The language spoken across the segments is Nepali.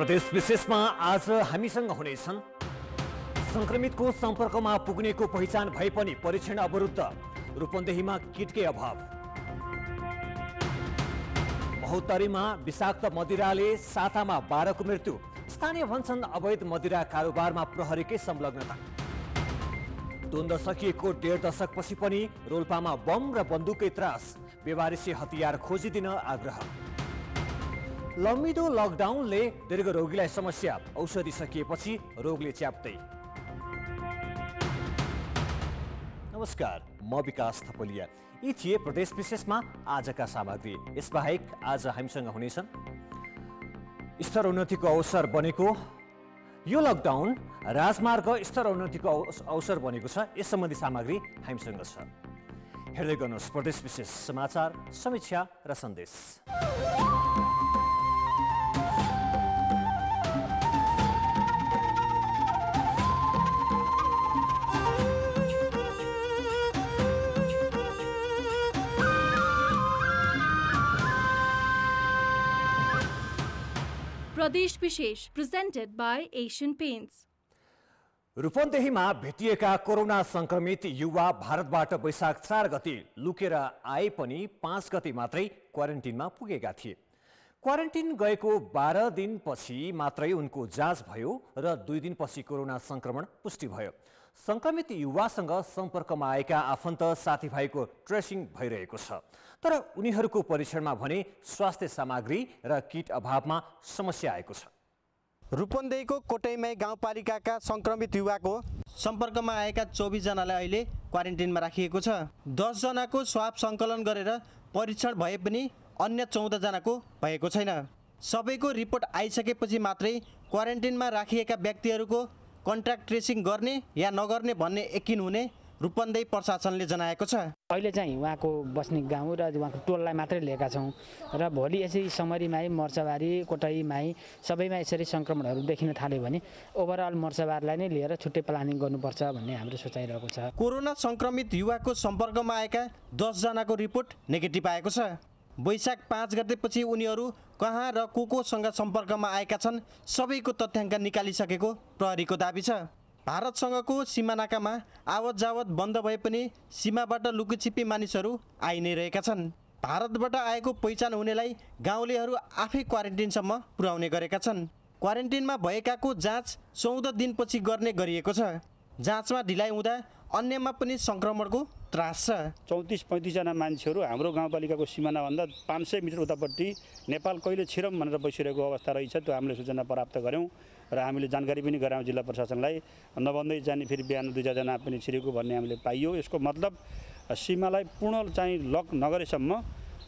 प्रदेश विशेषमा आज हामीसँग हुनेछन् संक्रमितको सम्पर्कमा पुग्नेको पहिचान भए पनि परीक्षण अवरुद्ध रूपन्देहीमा किटकै अभाव महोत्तरीमा विषाक्त मदिराले सातामा बाह्रको मृत्यु स्थानीय भन्छन् अवैध मदिरा कारोबारमा प्रहरीकै संलग्नता द्वन्द सकिएको डेढ दशकपछि पनि रोल्पामा बम र बन्दुकै त्रास व्यवारिसी हतियार खोजिदिन आग्रह लम्बिदो लकडाउनले दीर्घ रोगीलाई समस्या औषधि सकिएपछि रोगले च्याप्दै नमस्कार म विकास थपलिया यी थिए प्रदेश विशेषमा आजका सामग्री यसबाहेक आज हामीसँग हुनेछन् स्तर उन्नतिको अवसर बनेको यो लकडाउन राजमार्ग स्तर उन्नतिको अवसर बनेको छ यस सम्बन्धी सामग्री हामीसँग छ हेर्दै गर्नुहोस् प्रदेश विशेष समाचार समीक्षा र सन्देश प्रदेश विशेष प्रेजेन्टेड बाई एसियन पेन्ट्स रूपन्देहीमा भेटिएका कोरोना संक्रमित युवा भारतबाट वैशाख चार गति लुकेर आए पनि पाँच गति मात्रै क्वारेन्टिनमा पुगेका थिए क्वारेन्टिन गएको बाह्र दिनपछि मात्रै उनको जाँच भयो र दुई दिनपछि कोरोना संक्रमण पुष्टि भयो सङ्क्रमित युवासँग सम्पर्कमा आएका आफन्त साथीभाइको ट्रेसिङ भइरहेको छ तर उनीहरूको परीक्षणमा भने स्वास्थ्य सामग्री र किट अभावमा समस्या आएको छ रूपन्देहीको कोटैमाई गाउँपालिकाका सङ्क्रमित युवाको सम्पर्कमा आएका चौबिसजनालाई अहिले क्वारेन्टिनमा राखिएको छ दसजनाको स्वाप सङ्कलन गरेर परीक्षण भए पनि अन्य चौधजनाको भएको छैन सबैको रिपोर्ट आइसकेपछि मात्रै क्वारेन्टिनमा राखिएका व्यक्तिहरूको कन्ट्याक्ट ट्रेसिङ गर्ने या नगर्ने भन्ने यकिन हुने रूपन्देही प्रशासनले जनाएको छ अहिले चाहिँ उहाँको बस्ने गाउँ र उहाँको टोललाई मात्रै लिएका छौँ र भोलि यसरी समरीमाई मर्चाबारी कोटैमाई सबैमा यसरी सङ्क्रमणहरू देखिन थाल्यो भने ओभरअल मर्चाबारलाई नै लिएर छुट्टै प्लानिङ गर्नुपर्छ भन्ने हाम्रो सोचाइरहेको छ कोरोना सङ्क्रमित युवाको सम्पर्कमा आएका दसजनाको रिपोर्ट नेगेटिभ आएको छ वैशाख पाँच गतेपछि उनीहरू कहाँ र को कोसँग सम्पर्कमा आएका छन् सबैको तथ्याङ्क निकालिसकेको प्रहरीको दावी छ भारतसँगको सिमानाकामा आवत जावत बन्द भए पनि सीमाबाट लुकुछिपी मानिसहरू आइ नै रहेका छन् भारतबाट आएको पहिचान हुनेलाई गाउँलेहरू आफै क्वारेन्टिनसम्म पुर्याउने गरेका छन् क्वारेन्टिनमा भएकाको जाँच चौध दिनपछि गर्ने गरिएको छ जाँचमा ढिलाइ हुँदा अन्यमा पनि सङ्क्रमणको त्रास छ चौतिस पैँतिसजना मान्छेहरू हाम्रो गाउँपालिकाको सिमानाभन्दा पाँच सय मिटर उतापट्टि नेपाल कहिले छिरौँ भनेर बसिरहेको अवस्था रहेछ त्यो हामीले सूचना प्राप्त गऱ्यौँ र हामीले जानकारी पनि गरायौँ जिल्ला प्रशासनलाई नभन्दै जाने फेरि बिहान दुई चारजना पनि छिरेको भन्ने हामीले पाइयो यसको मतलब सीमालाई पूर्ण चाहिँ लक नगरेसम्म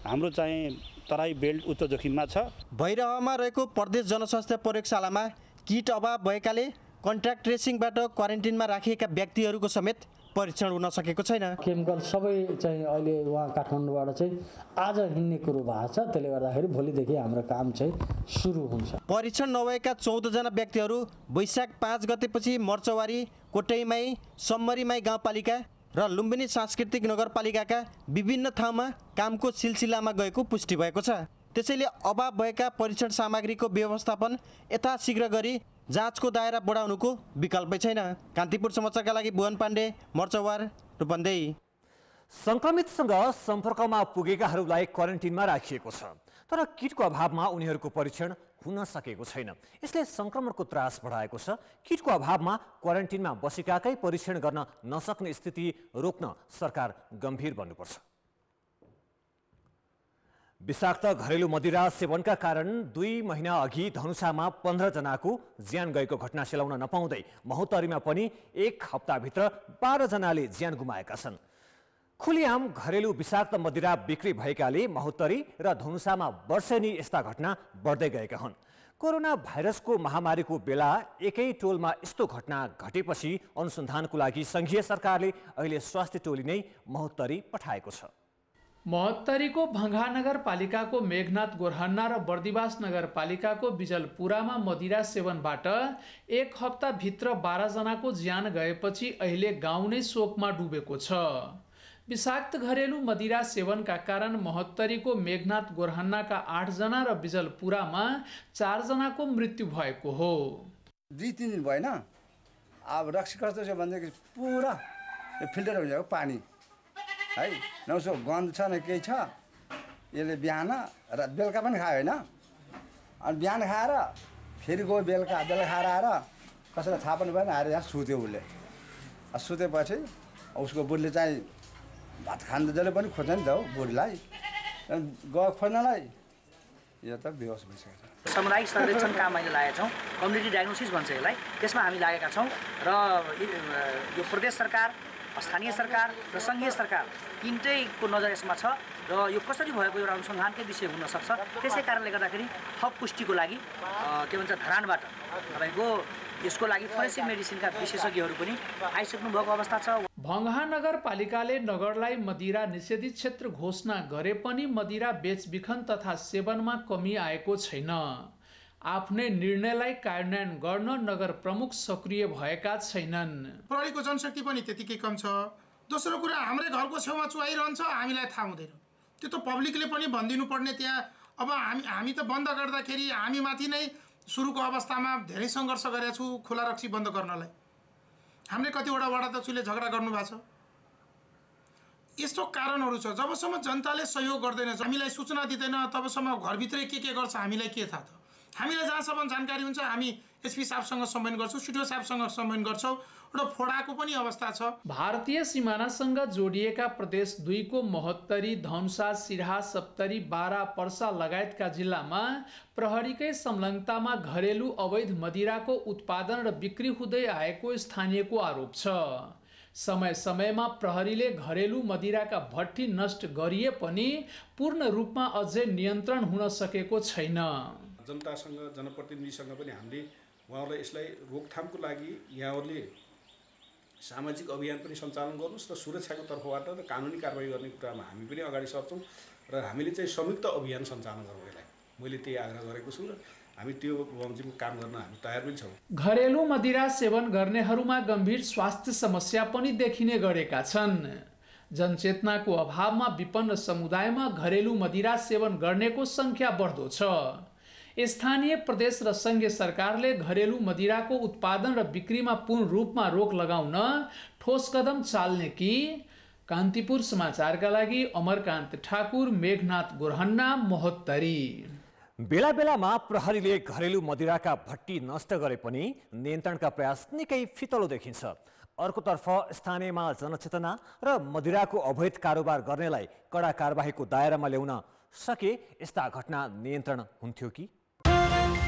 हाम्रो चाहिँ तराई बेल्ट उच्च जोखिममा छ भैरहमा रहेको प्रदेश जनस्वास्थ्य प्रयोगशालामा किट अभाव भएकाले कन्ट्याक्ट ट्रेसिङबाट क्वारेन्टिनमा राखिएका व्यक्तिहरूको समेत परीक्षण हुन सकेको छैन केमिकल सबै चाहिँ अहिले उहाँ काठमाडौँबाट चाहिँ आज हिँड्ने कुरो भएको छ त्यसले गर्दाखेरि भोलिदेखि हाम्रो काम चाहिँ सुरु हुन्छ परीक्षण नभएका चौधजना व्यक्तिहरू वैशाख पाँच गतेपछि मर्चवारी कोटैमाई सम्मरीमाई गाउँपालिका र लुम्बिनी सांस्कृतिक नगरपालिकाका विभिन्न ठाउँमा कामको सिलसिलामा गएको पुष्टि भएको छ त्यसैले अभाव भएका परीक्षण सामग्रीको व्यवस्थापन यथाशीघ्र गरी जाँचको दायरा बढाउनुको विकल्पै छैन कान्तिपुर समाचारका लागि भुवन पाण्डे मर्चवार रूपन्देही सङ्क्रमितसँग सम्पर्कमा पुगेकाहरूलाई क्वारेन्टिनमा राखिएको छ तर किटको अभावमा उनीहरूको परीक्षण हुन सकेको छैन यसले सङ्क्रमणको त्रास बढाएको छ किटको अभावमा क्वारेन्टिनमा बसेकाकै परीक्षण गर्न नसक्ने स्थिति रोक्न सरकार गम्भीर बन्नुपर्छ विषाक्त घरेलु मदिरा सेवनका कारण दुई महिना अघि धनुषामा पन्ध्रजनाको ज्यान गएको घटना सेलाउन नपाउँदै महोत्तरीमा पनि एक हप्ताभित्र बाह्रजनाले ज्यान गुमाएका छन् खुलिआम घरेलु विषाक्त मदिरा बिक्री भएकाले महोत्तरी र धनुषामा वर्षेनी यस्ता घटना बढ्दै गएका हुन् कोरोना भाइरसको महामारीको बेला एकै टोलमा यस्तो घटना घटेपछि अनुसन्धानको लागि सङ्घीय सरकारले अहिले स्वास्थ्य टोली नै महोत्तरी पठाएको छ महत्तरीको भङ्गा नगरपालिकाको मेघनाथ गोरहन्ना र बर्दिवास नगरपालिकाको बिजलपुरामा मदिरा सेवनबाट एक हप्ताभित्र बाह्रजनाको ज्यान गएपछि अहिले गाउँ नै शोकमा डुबेको छ विषाक्त घरेलु मदिरा सेवनका कारण महोत्तरीको मेघनाथ गोरहन्नाका आठजना र बिजलपुरामा चारजनाको मृत्यु भएको हो दुई तिन दिन भएन अब रक्सी कस्तो छ भनेदेखि पुरा फिल्टर हुन्छ पानी है नसो गन्ध छ न केही छ यसले बिहान र बेलुका पनि खायो होइन अनि बिहान खाएर फेरि गयो बेलुका बेलुका खाएर आएर कसैलाई थाहा पनि भएन आएर यहाँ सुत्यो उसले सुतेपछि उसको बुढीले चाहिँ भात खान जसले पनि खोज्छ नि त हो बुढीलाई गयो खोज्नलाई यो त बेहोस भइसकेको छ सामुदायिक संरक्षण काम अहिले लागेका छौँ कम्युनिटी डायग्नोसिस भन्छ यसलाई त्यसमा हामी लागेका छौँ र यो प्रदेश सरकार स्थानीय सरकार र सङ्घीय सरकार तिनटैको नजर यसमा छ र यो कसरी भएको एउटा अनुसन्धानकै विषय हुनसक्छ त्यसै कारणले गर्दाखेरि थप पुष्टिको लागि के भन्छ धरानबाट तपाईँको यसको लागि फरेन्सिक मेडिसिनका विशेषज्ञहरू पनि आइसक्नु भएको अवस्था छ भङ्गा नगरपालिकाले नगरलाई मदिरा निषेधित क्षेत्र घोषणा गरे पनि मदिरा बेचबिखन तथा सेवनमा कमी आएको छैन आफ्नै निर्णयलाई कार्यान्वयन गर्न नगर प्रमुख सक्रिय भएका छैनन् प्रहरीको जनशक्ति पनि त्यतिकै कम छ दोस्रो कुरा हाम्रै घरको छेउमा चुहाइरहन्छ हामीलाई थाहा हुँदैन त्यो त पब्लिकले पनि भनिदिनु पर्ने त्यहाँ अब हामी हामी त बन्द गर्दाखेरि हामी माथि नै सुरुको अवस्थामा धेरै सङ्घर्ष गरेका छु खुला रक्सी बन्द गर्नलाई हाम्रै कतिवटा वडा वडाध्यक्षले झगडा गर्नुभएको छ यस्तो कारणहरू छ जबसम्म जनताले सहयोग गर्दैन हामीलाई सूचना दिँदैन तबसम्म घरभित्रै के के गर्छ हामीलाई के थाहा त हामीलाई जहाँसम्म जानकारी हुन्छ हामी एसपी साहबसँग सम्मेलन गर्छौँ सुटियो साहबसँग सम्मेलन गर्छौँ र फोडाको पनि अवस्था छ भारतीय सिमानासँग जोडिएका प्रदेश दुईको महोत्तरी धनुषा सिरहा सप्तरी बारा पर्सा लगायतका जिल्लामा प्रहरीकै संलग्नतामा घरेलु अवैध मदिराको उत्पादन र बिक्री हुँदै आएको स्थानीयको आरोप छ समय समयमा प्रहरीले घरेलु मदिराका भट्टी नष्ट गरिए पनि पूर्ण रूपमा अझै नियन्त्रण हुन सकेको छैन जनतासँग जनप्रतिनिधिसँग पनि हामीले उहाँहरूलाई यसलाई रोकथामको लागि यहाँहरूले सामाजिक अभियान पनि सञ्चालन गर्नुहोस् र सुरक्षाको तर्फबाट र कानुनी कारवाही गर्ने कुरामा हामी पनि अगाडि सर्छौँ र हामीले चाहिँ संयुक्त अभियान सञ्चालन गरौँ यसलाई मैले त्यही आग्रह गरेको छु र हामी त्यो बमजिमको काम गर्न हामी तयार पनि छौँ घरेलु मदिरा सेवन गर्नेहरूमा गम्भीर स्वास्थ्य समस्या पनि देखिने गरेका छन् जनचेतनाको अभावमा विपन्न समुदायमा घरेलु मदिरा सेवन गर्नेको सङ्ख्या बढ्दो छ स्थानीय प्रदेश र सङ्घीय सरकारले घरेलु मदिराको उत्पादन र बिक्रीमा पूर्ण रूपमा रोक लगाउन ठोस कदम चाल्ने कि कान्तिपुर समाचारका लागि अमरकान्त ठाकुर मेघनाथ गोरहन्ना महोत्तरी बेला बेलामा प्रहरीले घरेलु मदिराका भट्टी नष्ट गरे पनि नियन्त्रणका प्रयास निकै फितलो देखिन्छ अर्कोतर्फ स्थानीयमा जनचेतना र मदिराको अवैध कारोबार गर्नेलाई कडा कारवाहीको दायरामा ल्याउन सके यस्ता घटना नियन्त्रण हुन्थ्यो कि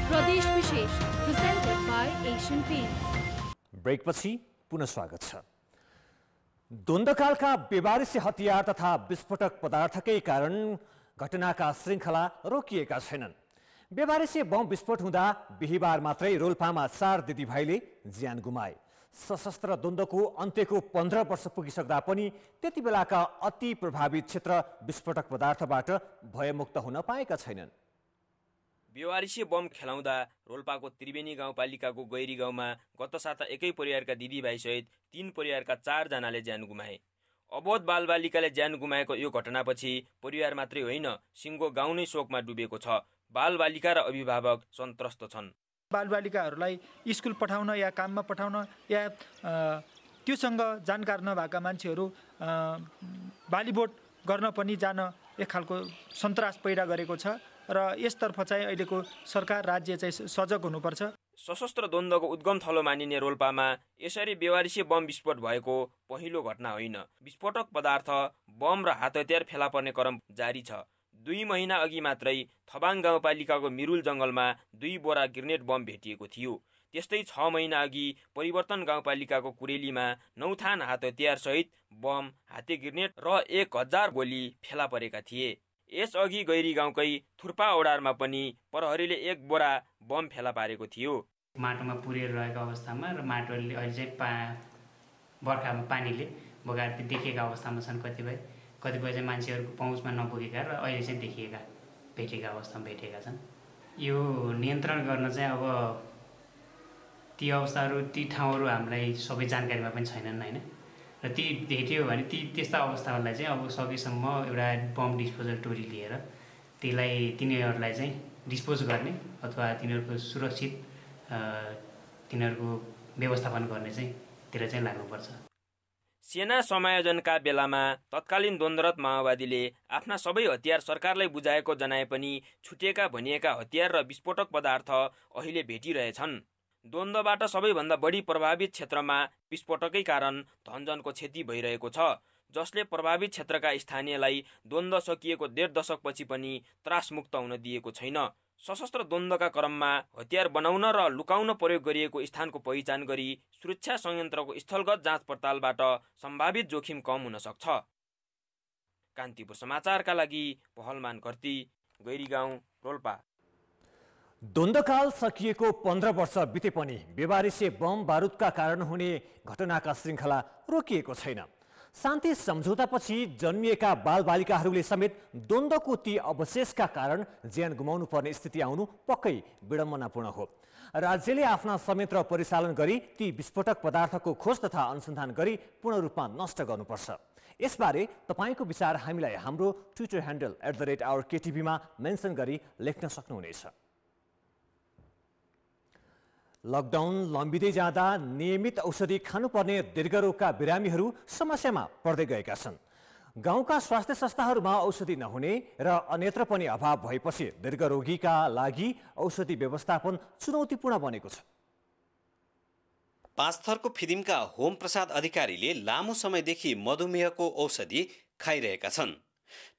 प्रदेश विशेष प्रेजेन्टेड बाई एशियन पेन्ट्स ब्रेकपछि पुनः स्वागत छ द्वन्द्वकालका व्यवहारिसी हतियार तथा विस्फोटक पदार्थकै कारण घटनाका श्रृङ्खला रोकिएका छैनन् व्यवहारिसी बम विस्फोट हुँदा बिहिबार मात्रै रोल्पामा चार दिदीभाइले ज्यान गुमाए सशस्त्र द्वन्द्वको अन्त्यको पन्ध्र वर्ष पुगिसक्दा पनि त्यति बेलाका अति प्रभावित क्षेत्र विस्फोटक पदार्थबाट भयमुक्त हुन पाएका छैनन् बेवारिसे बम खेलाउँदा रोल्पाको त्रिवेणी गाउँपालिकाको गैरी गाउँमा गत साता एकै परिवारका दिदीभाइसहित तीन परिवारका चारजनाले ज्यान गुमाए अबोध बालबालिकाले ज्यान गुमाएको यो घटनापछि परिवार मात्रै होइन सिङ्गो गाउँ नै शोकमा डुबेको छ बालबालिका र अभिभावक सन्तस्त छन् बालबालिकाहरूलाई स्कुल पठाउन या काममा पठाउन या त्योसँग जानकार नभएका मान्छेहरू बालीबोट गर्न पनि जान एक खालको सन्तास पैदा गरेको छ र यसतर्फ चाहिँ अहिलेको सरकार राज्य चाहिँ सजग हुनुपर्छ सशस्त्र द्वन्द्वको उद्गम थलो मानिने रोल्पामा यसरी बेवारिसी बम विस्फोट भएको पहिलो घटना होइन विस्फोटक पदार्थ बम र हात हतियार फेला पर्ने क्रम जारी छ दुई महिना अघि मात्रै थबाङ गाउँपालिकाको मिरुल जङ्गलमा दुई बोरा ग्रेनेड बम भेटिएको थियो त्यस्तै छ महिना अघि परिवर्तन गाउँपालिकाको कुरेलीमा नौथान हात हतियारसहित बम हाते ग्रेनेड र एक हजार गोली फेला परेका थिए यसअघि गैरी गाउँकै थुर्पा ओडारमा पनि प्रहरीले एक बोरा बम फेला पारेको थियो माटोमा पुरेर रहेको अवस्थामा र माटोले अहिले चाहिँ पा बर्खामा पानीले बगाएर देखेका अवस्थामा छन् कतिपय कतिपय चाहिँ मान्छेहरूको पहुँचमा नपुगेका र अहिले चाहिँ देखिएका भेटेका अवस्थामा भेटेका छन् यो नियन्त्रण गर्न चाहिँ अब ती अवस्थाहरू ती ठाउँहरू हामीलाई सबै जानकारीमा पनि छैनन् होइन र ती भेट्यो भने ती त्यस्ता अवस्थाहरूलाई चाहिँ अब सकेसम्म एउटा बम डिस्पोजल टोली लिएर त्यसलाई तिनीहरूलाई चाहिँ डिस्पोज गर्ने अथवा तिनीहरूको सुरक्षित तिनीहरूको व्यवस्थापन गर्ने चाहिँ तिर चाहिँ लाग्नुपर्छ सेना समायोजनका बेलामा तत्कालीन द्वन्द्वरत माओवादीले आफ्ना सबै हतियार सरकारलाई बुझाएको जनाए पनि छुटेका भनिएका हतियार र विस्फोटक पदार्थ अहिले भेटिरहेछन् द्वन्द्वबाट सबैभन्दा बढी प्रभावित क्षेत्रमा विस्फोटकै कारण धनजनको क्षति भइरहेको छ जसले प्रभावित क्षेत्रका स्थानीयलाई द्वन्द्व सकिएको डेढ दशकपछि पनि त्रासमुक्त हुन दिएको छैन सशस्त्र द्वन्द्वका क्रममा हतियार बनाउन र लुकाउन प्रयोग गरिएको स्थानको पहिचान गरी सुरक्षा संयन्त्रको स्थलगत जाँच पडतालबाट सम्भावित जोखिम कम हुन सक्छ कान्तिपुर समाचारका लागि पहलमान कर्ती गैरीगाउँ रोल्पा द्वन्द्वकाल सकिएको पन्ध्र वर्ष बिते पनि व्यवहारिसे बम बारुदका कारण हुने घटनाका श्रृङ्खला रोकिएको छैन शान्ति सम्झौतापछि जन्मिएका बालबालिकाहरूले समेत द्वन्द्वको ती अवशेषका कारण ज्यान गुमाउनु पर्ने स्थिति आउनु पक्कै विडम्बनापूर्ण हो राज्यले आफ्ना संयन्त्र परिचालन गरी ती विस्फोटक पदार्थको खोज तथा अनुसन्धान गरी पूर्ण रूपमा नष्ट गर्नुपर्छ यसबारे तपाईँको विचार हामीलाई हाम्रो Twitter handle at the rate our केटिभीमा मेन्सन गरी लेख्न सक्नुहुनेछ लकडाउन लम्बिँदै जाँदा नियमित औषधि खानुपर्ने दीर्घरोगका बिरामीहरू समस्यामा पर्दै गएका छन् गाउँका स्वास्थ्य संस्थाहरूमा औषधि नहुने र अन्यत्र पनि अभाव भएपछि दीर्घरोगीका लागि औषधि व्यवस्थापन चुनौतीपूर्ण बनेको छ थरको फिदिमका होम प्रसाद अधिकारीले लामो समयदेखि मधुमेहको औषधि खाइरहेका छन्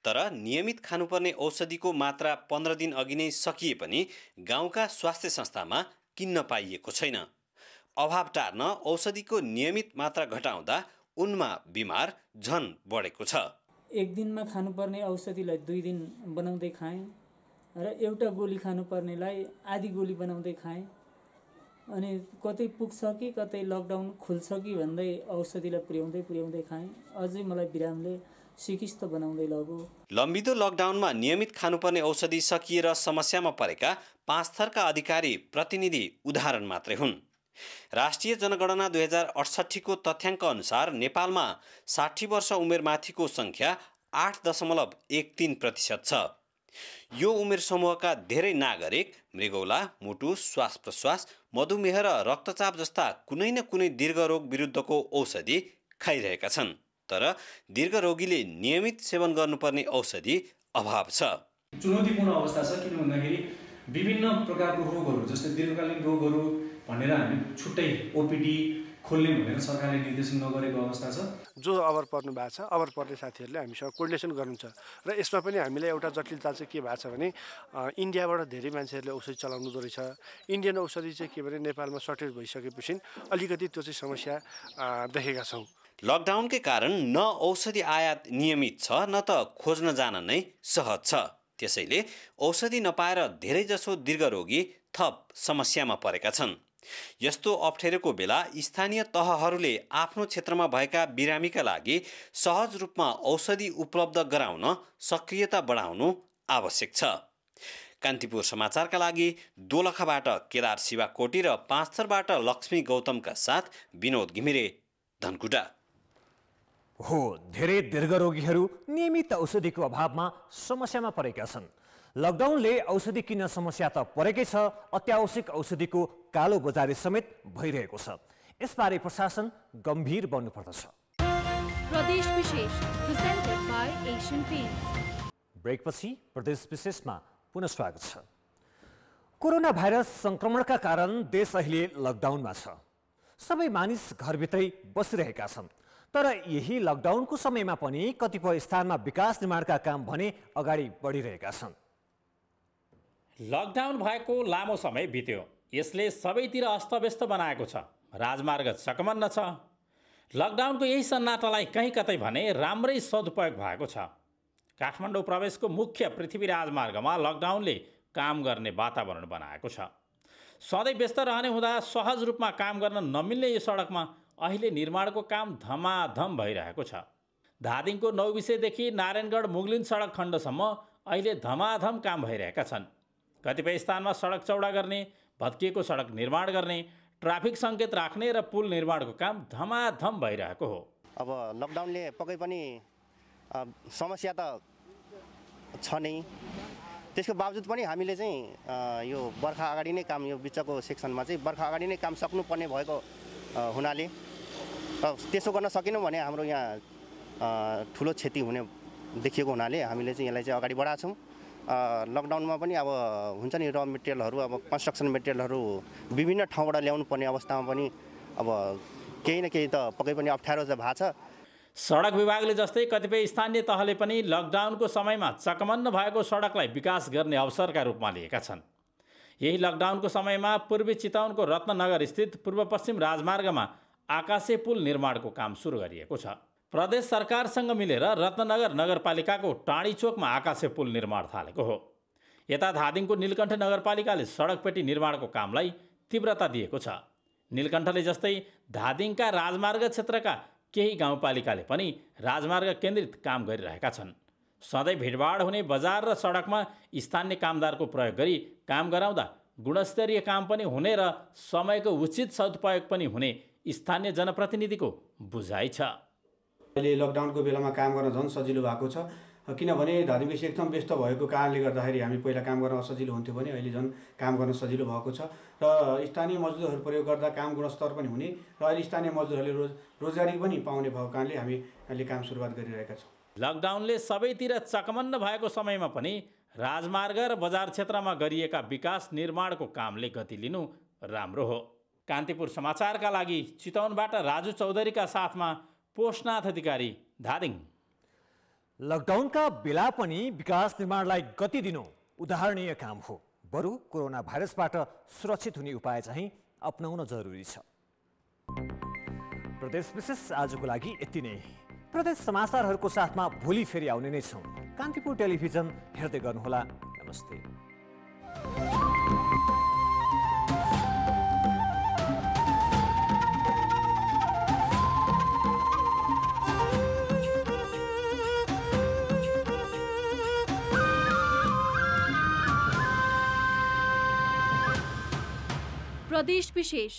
तर नियमित खानुपर्ने औषधिको मात्रा पन्ध्र दिन अघि नै सकिए पनि गाउँका स्वास्थ्य संस्थामा किन्न पाइएको छैन अभाव टार्न औषधिको नियमित मात्रा घटाउँदा उनमा बिमार झन बढेको छ एक दिनमा खानुपर्ने औषधिलाई दुई दिन बनाउँदै खाएँ र एउटा गोली खानुपर्नेलाई आधी गोली बनाउँदै खाएँ अनि कतै पुग्छ कि कतै लकडाउन खुल्छ कि भन्दै औषधिलाई पुर्याउँदै पुर्याउँदै खाएँ अझै मलाई बिरामले सिकिस्त बनाउँदै लग्यो लम्बिदो लकडाउनमा नियमित खानुपर्ने औषधि सकिएर समस्यामा परेका पाँच थरका अधिकारी प्रतिनिधि उदाहरण मात्रै हुन् राष्ट्रिय जनगणना दुई हजार अडसट्ठीको तथ्याङ्क अनुसार नेपालमा साठी वर्ष उमेरमाथिको सङ्ख्या आठ दशमलव एक तिन प्रतिशत छ यो उमेर समूहका धेरै नागरिक मृगौला मुटु श्वास प्रश्वास मधुमेह र रक्तचाप जस्ता कुनै न कुनै दीर्घ रोग विरुद्धको औषधि खाइरहेका छन् तर दीर्घ रोगीले नियमित सेवन गर्नुपर्ने औषधि अभाव छ चुनौतीपूर्ण अवस्था छ किन भन्दाखेरि विभिन्न प्रकारको रोगहरू जस्तै दीर्घकालीन रोगहरू भनेर हामी छुट्टै ओपिडी खोल्ने भनेर सरकारले निर्देशन नगरेको अवस्था छ जो अभर पर्नु भएको छ अभर पर्ने साथीहरूले हामीसँग कोर्डिनेसन गर्नुहुन्छ र यसमा पनि हामीलाई एउटा जटिलता चाहिँ के भएको छ भने इन्डियाबाट धेरै मान्छेहरूले औषधि हुँदो रहेछ इन्डियन औषधि चाहिँ के भने नेपालमा सर्टेज भइसकेपछि अलिकति त्यो चाहिँ समस्या देखेका छौँ लकडाउनकै कारण न औषधि आयात नियमित छ न त खोज्न जान नै सहज छ त्यसैले औषधि नपाएर धेरैजसो दीर्घरोगी थप समस्यामा परेका छन् यस्तो अप्ठ्यारोको बेला स्थानीय तहहरूले आफ्नो क्षेत्रमा भएका बिरामीका लागि सहज रूपमा औषधि उपलब्ध गराउन सक्रियता बढाउनु आवश्यक छ कान्तिपुर समाचारका लागि दोलखाबाट केदार शिवाकोटी र पाँचथरबाट लक्ष्मी गौतमका साथ विनोद घिमिरे धनकुटा हो धेरै दीर्घरोगीहरू नियमित औषधिको अभावमा समस्यामा परेका छन् लकडाउनले औषधि किन्न समस्या त परेकै छ अत्यावश्यक औषधिको कालो बजारी समेत भइरहेको छ यसबारे प्रशासन गम्भीर बन्नुपर्दछ प्रदेश विशेष ब्रेकपछि प्रदेश विशेषमा पुनः स्वागत छ कोरोना भाइरस सङ्क्रमणका कारण देश अहिले लकडाउनमा छ सबै मानिस घरभित्रै बसिरहेका छन् तर यही लकडाउनको समयमा पनि कतिपय स्थानमा विकास निर्माणका काम भने अगाडि बढिरहेका छन् लकडाउन भएको लामो समय बित्यो यसले सबैतिर अस्तव्यस्त बनाएको छ राजमार्ग सकमन्न छ लकडाउनको यही सन्नाटालाई कहीँ कतै भने राम्रै सदुपयोग भएको छ काठमाडौँ प्रवेशको मुख्य पृथ्वी राजमार्गमा लकडाउनले काम गर्ने वातावरण बनाएको छ सधैँ व्यस्त रहने हुँदा सहज रूपमा काम गर्न नमिल्ने यो सडकमा अहिले निर्माणको काम धमाधम भइरहेको छ धादिङको नौबिसेदेखि नारायणगढ मुगलिन सडक खण्डसम्म अहिले धमाधम काम भइरहेका छन् कतिपय स्थानमा सडक चौडा गर्ने भत्किएको सडक निर्माण गर्ने ट्राफिक सङ्केत राख्ने र पुल निर्माणको काम धमाधम भइरहेको हो अब लकडाउनले पक्कै पनि समस्या त छ नै त्यसको बावजुद पनि हामीले चाहिँ यो बर्खा अगाडि नै काम यो बिचको सेक्सनमा चाहिँ बर्खा अगाडि नै काम सक्नुपर्ने भएको हुनाले त्यसो गर्न सकेनौँ भने हाम्रो यहाँ ठुलो क्षति हुने देखिएको हुनाले हामीले चाहिँ यसलाई चाहिँ अगाडि बढाएको छौँ लकडाउनमा पनि अब हुन्छ नि र मेटेरियलहरू अब कन्स्ट्रक्सन मेटेरियलहरू विभिन्न ठाउँबाट ल्याउनु पर्ने अवस्थामा पनि अब केही न केही त पक्कै पनि अप्ठ्यारो त भएको छ सडक विभागले जस्तै कतिपय स्थानीय तहले पनि लकडाउनको समयमा चकमन्न भएको सडकलाई विकास गर्ने अवसरका रूपमा लिएका छन् यही लकडाउनको समयमा पूर्वी चितवनको रत्ननगर स्थित पूर्व पश्चिम राजमार्गमा आकाशे पुल निर्माणको काम सुरु गरिएको छ प्रदेश सरकारसँग मिलेर रत्ननगर नगरपालिकाको टाँडी चोकमा आकाशे पुल निर्माण थालेको हो यता धादिङको निलकण्ठ नगरपालिकाले सडकपेटी निर्माणको कामलाई तीव्रता दिएको छ निलकण्ठले जस्तै धादिङका राजमार्ग क्षेत्रका केही गाउँपालिकाले पनि राजमार्ग केन्द्रित काम गरिरहेका छन् सधैँ भिडभाड हुने बजार र सडकमा स्थानीय कामदारको प्रयोग गरी काम गराउँदा गुणस्तरीय काम पनि हुने र समयको उचित सदुपयोग पनि हुने स्थानीय जनप्रतिनिधिको बुझाइ छ अहिले लकडाउनको बेलामा काम गर्न झन् सजिलो भएको छ किनभने विषय एकदम व्यस्त भएको कारणले गर्दाखेरि हामी पहिला काम गर्न असजिलो हुन्थ्यो भने अहिले झन् काम गर्न सजिलो भएको छ र स्थानीय मजदुरहरू प्रयोग गर्दा काम गुणस्तर पनि हुने र अहिले स्थानीय मजदुरहरूले रोज रोजगारी पनि पाउने भएको कारणले हामी अहिले काम सुरुवात गरिरहेका छौँ लकडाउनले सबैतिर चकमन्न भएको समयमा पनि राजमार्ग र बजार क्षेत्रमा गरिएका विकास निर्माणको कामले गति लिनु राम्रो हो कान्तिपुर समाचारका लागि चितवनबाट राजु चौधरीका साथमा पोषनाथ अधिकारी धादिङ लकडाउनका बेला पनि विकास निर्माणलाई गति दिनु उदाहरणीय काम हो बरु कोरोना भाइरसबाट सुरक्षित हुने उपाय चाहिँ अप्नाउन जरुरी छ प्रदेश विशेष आजको लागि यति नै प्रदेश समाचारहरूको साथमा भोलि फेरि आउने नै छौँ कान्तिपुर टेलिभिजन हेर्दै गर्नुहोला नमस्ते प्रदेश विशेष